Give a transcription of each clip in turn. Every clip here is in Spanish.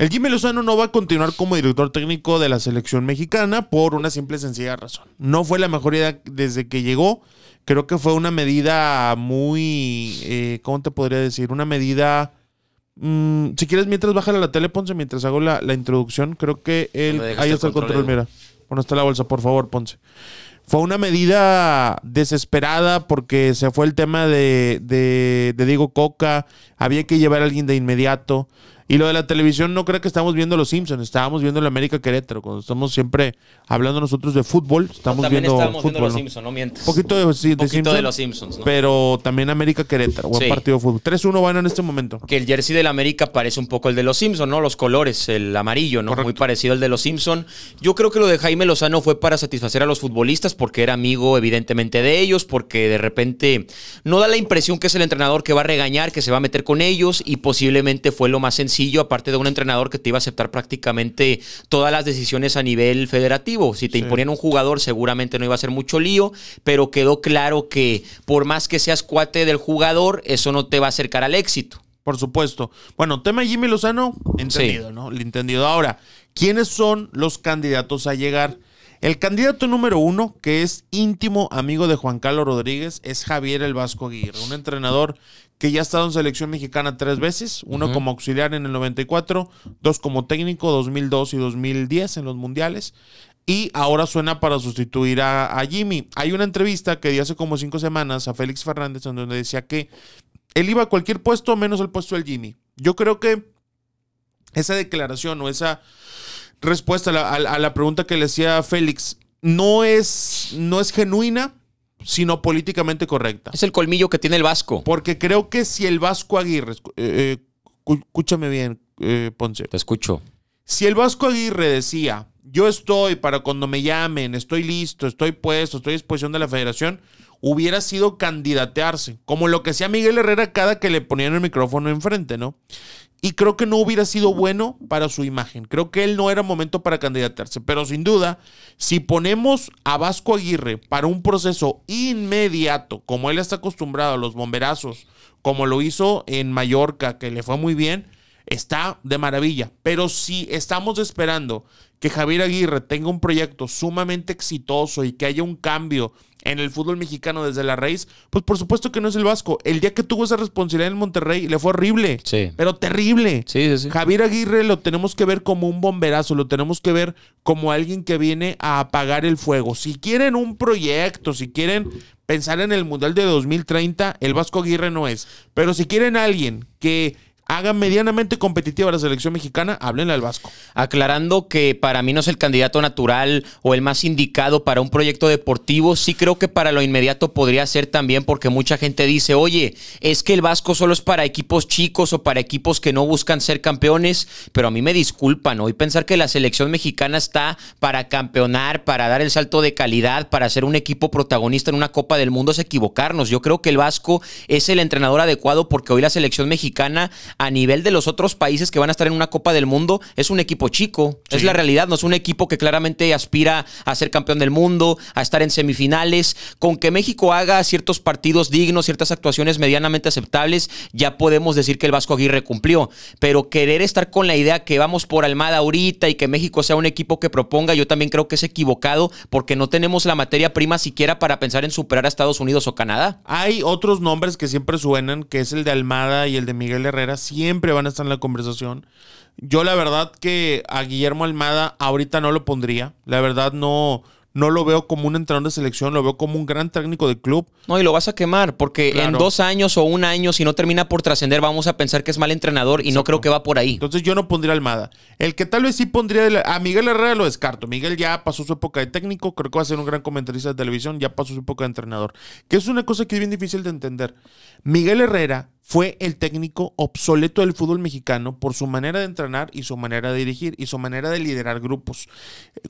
El Jimmy Lozano no va a continuar como director técnico de la selección mexicana por una simple y sencilla razón. No fue la mejor idea desde que llegó. Creo que fue una medida muy, eh, ¿cómo te podría decir? Una medida... Mm, si quieres, mientras baja la tele, Ponce, mientras hago la, introducción, creo que él... Ahí está el control, mira. Bueno, está la bolsa, por favor, Ponce fue una medida desesperada porque se fue el tema de, de, de, Diego Coca, había que llevar a alguien de inmediato. Y lo de la televisión, no creo que estamos viendo Los Simpsons, estábamos viendo el América Querétaro. Cuando estamos siempre hablando nosotros de fútbol, estamos también viendo. Estamos viendo Los Simpsons, no mientes. Un poquito de, sí, Los Simpsons. ¿no? Pero también América Querétaro, buen partido de fútbol. 3-1 van en este momento. Que el jersey de la América parece un poco el de Los Simpsons, ¿no? Los colores, el amarillo, ¿no? Muy parecido al de Los Simpsons. Yo creo que lo de Jaime Lozano fue para satisfacer a los futbolistas porque era amigo, evidentemente, de ellos, porque de repente no da la impresión que es el entrenador que va a regañar, que se va a meter con ellos y posiblemente fue lo más sencillo aparte de un entrenador que te iba a aceptar prácticamente todas las decisiones a nivel federativo. Si te imponían un jugador, seguramente no iba a ser mucho lío, pero quedó claro que por más que seas cuate del jugador, eso no te va a acercar al éxito. Por supuesto. Bueno, tema Jimmy Lozano, entendido, ¿no? Entendido. Ahora, ¿quiénes son los candidatos a llegar? El candidato número uno, que es íntimo amigo de Juan Carlos Rodríguez, es Javier El Vasco Aguirre, un entrenador que ya ha estado en selección mexicana tres veces, uno como auxiliar en el 94, dos como técnico 2002 y 2010 en los mundiales, y ahora suena para sustituir a, a Jimmy. Hay una entrevista que di hace como cinco semanas a Félix Fernández en donde decía que él iba a cualquier puesto menos el puesto del Jimmy. Yo creo que esa declaración o esa respuesta a la, pregunta que le hacía Félix. No es, no es genuina, sino políticamente correcta. Es el colmillo que tiene el Vasco. Porque creo que si el Vasco Aguirre, eh, eh, escúchame bien, eh, Ponce. Te escucho. Si el Vasco Aguirre decía, yo estoy para cuando me llamen, estoy listo, estoy puesto, estoy a disposición de la federación, hubiera sido candidatearse, como lo que hacía Miguel Herrera cada que le ponían el micrófono enfrente, ¿no? y creo que no hubiera sido bueno para su imagen. Creo que él no era momento para candidatarse, pero sin duda, si ponemos a Vasco Aguirre para un proceso inmediato, como él está acostumbrado a los bomberazos, como lo hizo en Mallorca, que le fue muy bien, está de maravilla. Pero si estamos esperando que Javier Aguirre tenga un proyecto sumamente exitoso y que haya un cambio en el fútbol mexicano desde la raíz, pues por supuesto que no es el Vasco. El día que tuvo esa responsabilidad en Monterrey le fue horrible, sí. pero terrible. Sí, sí, Javier Aguirre lo tenemos que ver como un bomberazo, lo tenemos que ver como alguien que viene a apagar el fuego. Si quieren un proyecto, si quieren pensar en el Mundial de 2030, el Vasco Aguirre no es. Pero si quieren alguien que haga medianamente competitiva la selección mexicana, háblenle al Vasco. Aclarando que para mí no es el candidato natural o el más indicado para un proyecto deportivo, sí creo que para lo inmediato podría ser también porque mucha gente dice, oye, es que el Vasco solo es para equipos chicos o para equipos que no buscan ser campeones, pero a mí me disculpan, hoy pensar que la selección mexicana está para campeonar, para dar el salto de calidad, para ser un equipo protagonista en una Copa del Mundo es equivocarnos. Yo creo que el Vasco es el entrenador adecuado porque hoy la selección mexicana a nivel de los otros países que van a estar en una Copa del Mundo, es un equipo chico. Es la realidad, no es un equipo que claramente aspira a ser campeón del mundo, a estar en semifinales. Con que México haga ciertos partidos dignos, ciertas actuaciones medianamente aceptables, ya podemos decir que el Vasco Aguirre cumplió. Pero querer estar con la idea que vamos por Almada ahorita y que México sea un equipo que proponga, yo también creo que es equivocado porque no tenemos la materia prima siquiera para pensar en superar a Estados Unidos o Canadá. Hay otros nombres que siempre suenan, que es el de Almada y el de Miguel Herrera siempre van a estar en la conversación. Yo la verdad que a Guillermo Almada ahorita no lo pondría. La verdad no, no lo veo como un entrenador de selección, lo veo como un gran técnico de club. No, y lo vas a quemar, porque en dos años o un año, si no termina por trascender, vamos a pensar que es mal entrenador y no creo que va por ahí. Entonces yo no pondría Almada. El que tal vez sí pondría a Miguel Herrera lo descarto. Miguel ya pasó su época de técnico, creo que va a ser un gran comentarista de televisión, ya pasó su época de entrenador. Que es una cosa que es bien difícil de entender. Miguel Herrera fue el técnico obsoleto del fútbol mexicano por su manera de entrenar y su manera de dirigir y su manera de liderar grupos.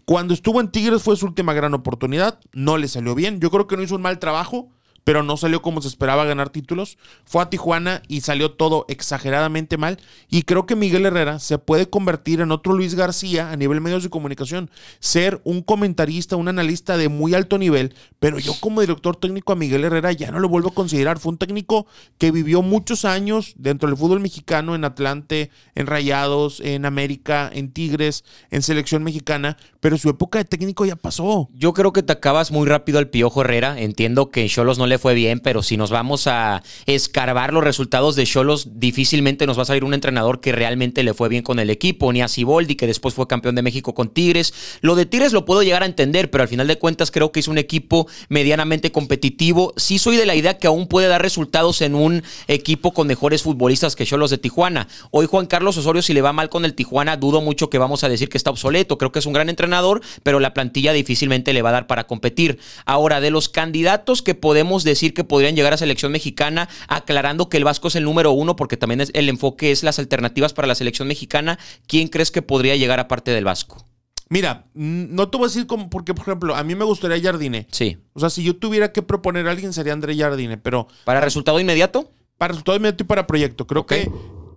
Cuando estuvo en Tigres fue su última gran oportunidad, no le salió bien, yo creo que no hizo un mal trabajo, pero no salió como se esperaba ganar títulos. Fue a Tijuana y salió todo exageradamente mal. Y creo que Miguel Herrera se puede convertir en otro Luis García a nivel medios de comunicación. Ser un comentarista, un analista de muy alto nivel, pero yo como director técnico a Miguel Herrera ya no lo vuelvo a considerar. Fue un técnico que vivió muchos años dentro del fútbol mexicano, en Atlante, en Rayados, en América, en Tigres, en selección mexicana, pero su época de técnico ya pasó. Yo creo que te acabas muy rápido al Piojo Herrera. Entiendo que en los no le fue bien, pero si nos vamos a escarbar los resultados de Cholos, difícilmente nos va a salir un entrenador que realmente le fue bien con el equipo, ni a Siboldi, que después fue campeón de México con Tigres. Lo de Tigres lo puedo llegar a entender, pero al final de cuentas creo que es un equipo medianamente competitivo. Sí soy de la idea que aún puede dar resultados en un equipo con mejores futbolistas que Cholos de Tijuana. Hoy Juan Carlos Osorio, si le va mal con el Tijuana, dudo mucho que vamos a decir que está obsoleto. Creo que es un gran entrenador, pero la plantilla difícilmente le va a dar para competir. Ahora, de los candidatos que podemos decir que podrían llegar a selección mexicana, aclarando que el Vasco es el número uno, porque también es, el enfoque es las alternativas para la selección mexicana. ¿Quién crees que podría llegar aparte del Vasco? Mira, no te voy a decir como, porque, por ejemplo, a mí me gustaría Jardine. Sí. O sea, si yo tuviera que proponer a alguien sería André Jardine, pero. ¿Para resultado inmediato? Para resultado inmediato y para proyecto. Creo que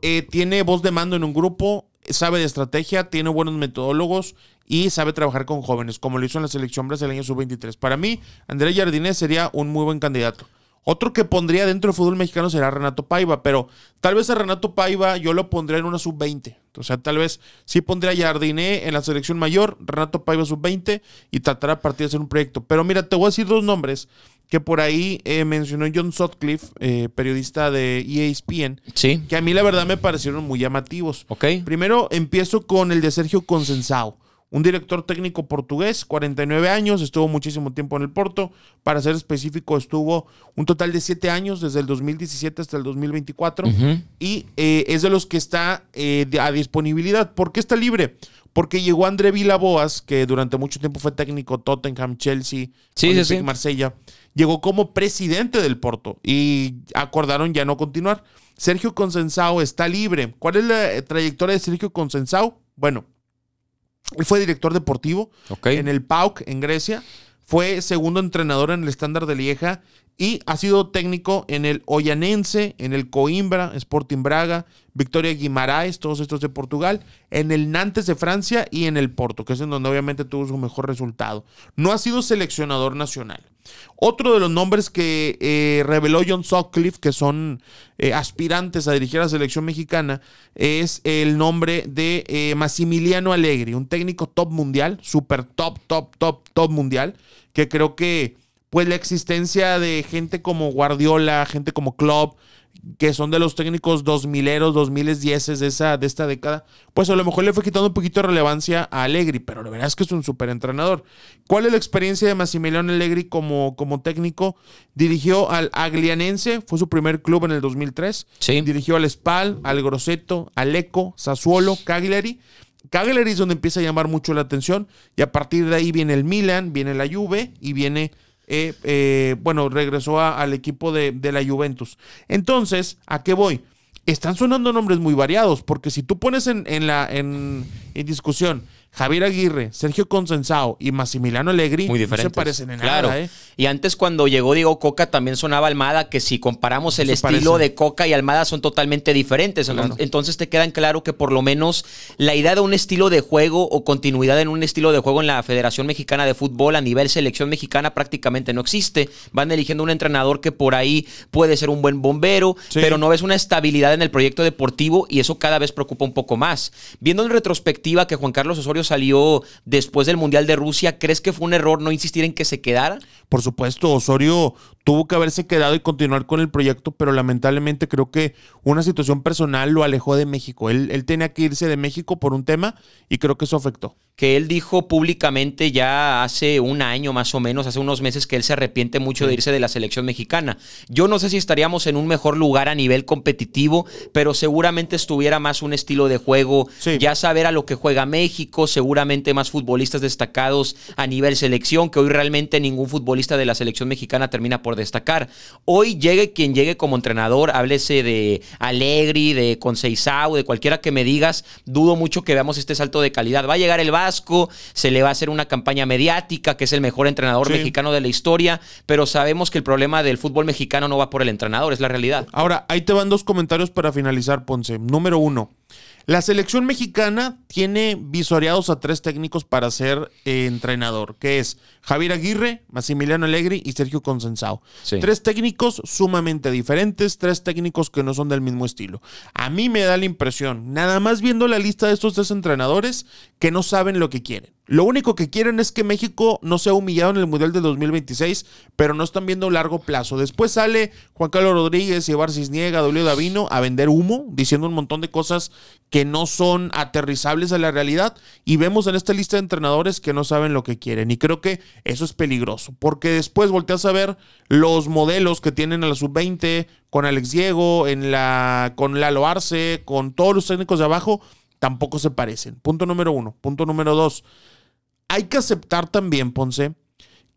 eh, tiene voz de mando en un grupo, sabe de estrategia, tiene buenos metodólogos y sabe trabajar con jóvenes, como lo hizo en la selección brasileña sub-23. Para mí, Andrés jardiné sería un muy buen candidato. Otro que pondría dentro del fútbol mexicano será Renato Paiva, pero tal vez a Renato Paiva yo lo pondría en una sub-20. O sea, tal vez sí pondría a Jardiné en la selección mayor, Renato Paiva sub-20 y tratará a partir de hacer un proyecto. Pero mira, te voy a decir dos nombres que por ahí eh, mencionó John Sutcliffe, eh, periodista de ESPN, sí. que a mí la verdad me parecieron muy llamativos. Ok. Primero empiezo con el de Sergio Consensao un director técnico portugués, 49 años, estuvo muchísimo tiempo en el Porto. Para ser específico, estuvo un total de 7 años, desde el 2017 hasta el 2024. Y eh, es de los que está eh, a disponibilidad. ¿Por qué está libre? Porque llegó André Boas, que durante mucho tiempo fue técnico Tottenham, Chelsea, Marsella. Llegó como presidente del Porto y acordaron ya no continuar. Sergio Consensao está libre. ¿Cuál es la eh, trayectoria de Sergio Consensao? Bueno, él fue director deportivo en el PAUC en Grecia. Fue segundo entrenador en el estándar de Lieja y ha sido técnico en el Ollanense, en el Coimbra, Sporting Braga, Victoria Guimaraes, todos estos de Portugal, en el Nantes de Francia y en el Porto, que es en donde obviamente tuvo su mejor resultado. No ha sido seleccionador nacional. Otro de los nombres que eh, reveló John Sutcliffe, que son eh, aspirantes a dirigir a la selección mexicana, es el nombre de eh, Massimiliano Allegri, un técnico top mundial, super top, top, top, top mundial, que creo que pues la existencia de gente como Guardiola, gente como Klopp, que son de los técnicos dos mileros, 2010 de esa de esta década, pues a lo mejor le fue quitando un poquito de relevancia a Allegri, pero la verdad es que es un súper entrenador. ¿Cuál es la experiencia de Massimiliano Allegri como, como técnico? Dirigió al Aglianense, fue su primer club en el 2003. Dirigió al Spal, al Grosseto, al Eco, Sassuolo, Cagliari. Cagliari es donde empieza a llamar mucho la atención y a partir de ahí viene el Milan, viene la Juve y viene eh, eh, bueno, regresó al equipo de, la Juventus. Entonces, ¿a qué voy? Están sonando nombres muy variados, porque si tú pones en, en la, en, en discusión Javier Aguirre, Sergio Consenzao y Massimiliano Allegri no se parecen en nada. ¿eh? Y antes cuando llegó Diego Coca también sonaba Almada, que si comparamos el estilo de Coca y Almada son totalmente diferentes. Entonces te quedan claro que por lo menos la idea de un estilo de juego o continuidad en un estilo de juego en la Federación Mexicana de Fútbol a nivel selección mexicana prácticamente no existe. Van eligiendo un entrenador que por ahí puede ser un buen bombero, pero no ves una estabilidad en el proyecto deportivo y eso cada vez preocupa un poco más. Viendo en retrospectiva que Juan Carlos Osorio salió después del Mundial de Rusia. ¿Crees que fue un error no insistir en que se quedara? Por supuesto, Osorio tuvo que haberse quedado y continuar con el proyecto, pero lamentablemente creo que una situación personal lo alejó de México. él tenía que irse de México por un tema y creo que eso afectó que él dijo públicamente ya hace un año más o menos, hace unos meses, que él se arrepiente mucho de irse de la selección mexicana. Yo no sé si estaríamos en un mejor lugar a nivel competitivo, pero seguramente estuviera más un estilo de juego, ya saber a lo que juega México, seguramente más futbolistas destacados a nivel selección, que hoy realmente ningún futbolista de la selección mexicana termina por destacar. Hoy llegue quien llegue como entrenador, háblese de Alegri, de Conceizao, de cualquiera que me digas, dudo mucho que veamos este salto de calidad. Va a llegar el se le va a hacer una campaña mediática, que es el mejor entrenador mexicano de la historia, pero sabemos que el problema del fútbol mexicano no va por el entrenador, es la realidad. Ahora, ahí te van dos comentarios para finalizar, Ponce. Número uno. La selección mexicana tiene visoreados a tres técnicos para ser eh, entrenador, que es Javier Aguirre, Massimiliano Allegri y Sergio Consensao. Tres técnicos sumamente diferentes, tres técnicos que no son del mismo estilo. A mí me da la impresión, nada más viendo la lista de estos tres entrenadores, que no saben lo que quieren. Lo único que quieren es que México no sea humillado en el Mundial de 2026, pero no están viendo largo plazo. Después sale Juan Carlos Rodríguez, Evar Cisniega, Dolio Davino a vender humo, diciendo un montón de cosas que no son aterrizables a la realidad. Y vemos en esta lista de entrenadores que no saben lo que quieren. Y creo que eso es peligroso, porque después volteas a ver los modelos que tienen a la sub-20 con Alex Diego, en la, con Lalo Arce, con todos los técnicos de abajo, tampoco se parecen. Punto número uno. Punto número dos. Hay que aceptar también, Ponce,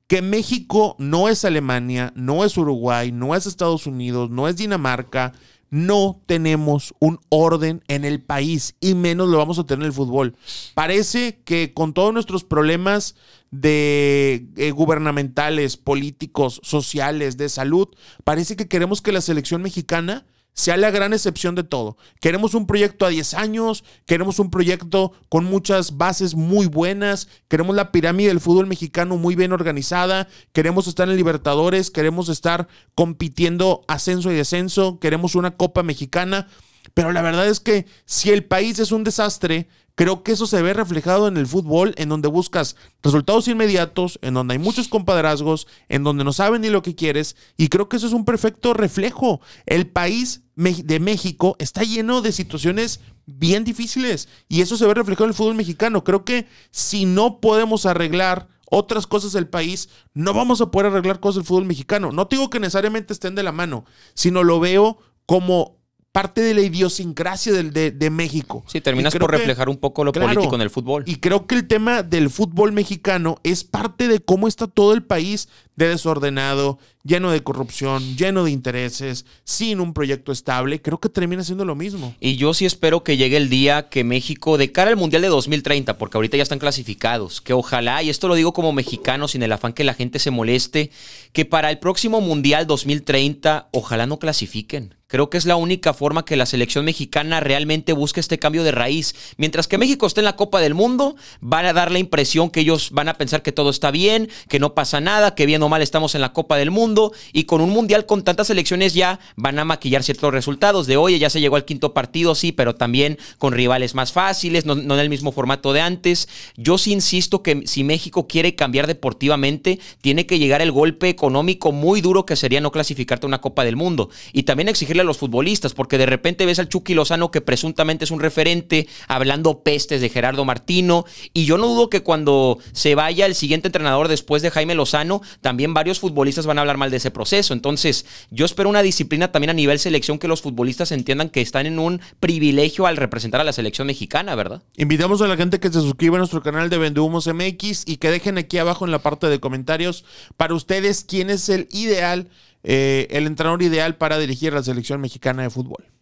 que México no es Alemania, no es Uruguay, no es Estados Unidos, no es Dinamarca, no tenemos un orden en el país y menos lo vamos a tener en el fútbol. Parece que con todos nuestros problemas de eh, gubernamentales, políticos, sociales, de salud, parece que queremos que la selección mexicana sea la gran excepción de todo. Queremos un proyecto a 10 años, queremos un proyecto con muchas bases muy buenas, queremos la pirámide del fútbol mexicano muy bien organizada, queremos estar en Libertadores, queremos estar compitiendo ascenso y descenso, queremos una Copa Mexicana. Pero la verdad es que si el país es un desastre, creo que eso se ve reflejado en el fútbol, en donde buscas resultados inmediatos, en donde hay muchos compadrazgos, en donde no saben ni lo que quieres, y creo que eso es un perfecto reflejo. El país de México está lleno de situaciones bien difíciles, y eso se ve reflejado en el fútbol mexicano. Creo que si no podemos arreglar otras cosas del país, no vamos a poder arreglar cosas del fútbol mexicano. No digo que necesariamente estén de la mano, sino lo veo como parte de la idiosincrasia del, de, México. Sí, terminas por reflejar un poco lo político en el fútbol. Y creo que el tema del fútbol mexicano es parte de cómo está todo el país, de desordenado, lleno de corrupción, lleno de intereses, sin un proyecto estable, creo que termina siendo lo mismo. Y yo sí espero que llegue el día que México, de cara al Mundial de 2030, porque ahorita ya están clasificados, que ojalá, y esto lo digo como mexicano, sin el afán que la gente se moleste, que para el próximo Mundial 2030, ojalá no clasifiquen. Creo que es la única forma que la selección mexicana realmente busque este cambio de raíz. Mientras que México esté en la Copa del Mundo, van a dar la impresión que ellos van a pensar que todo está bien, que no pasa nada, que bien mal estamos en la Copa del Mundo y con un mundial con tantas elecciones ya van a maquillar ciertos resultados de hoy ya se llegó al quinto partido, sí, pero también con rivales más fáciles, no, en el mismo formato de antes. Yo sí insisto que si México quiere cambiar deportivamente, tiene que llegar el golpe económico muy duro que sería no clasificarte a una Copa del Mundo y también exigirle a los futbolistas, porque de repente ves al Chucky Lozano que presuntamente es un referente hablando pestes de Gerardo Martino y yo no dudo que cuando se vaya el siguiente entrenador después de Jaime Lozano, también también varios futbolistas van a hablar mal de ese proceso. Entonces, yo espero una disciplina también a nivel selección que los futbolistas entiendan que están en un privilegio al representar a la selección mexicana, ¿verdad? Invitamos a la gente que se suscriba a nuestro canal de Vendehumos MX y que dejen aquí abajo en la parte de comentarios para ustedes quién es el ideal, eh, el entrenador ideal para dirigir la selección mexicana de fútbol.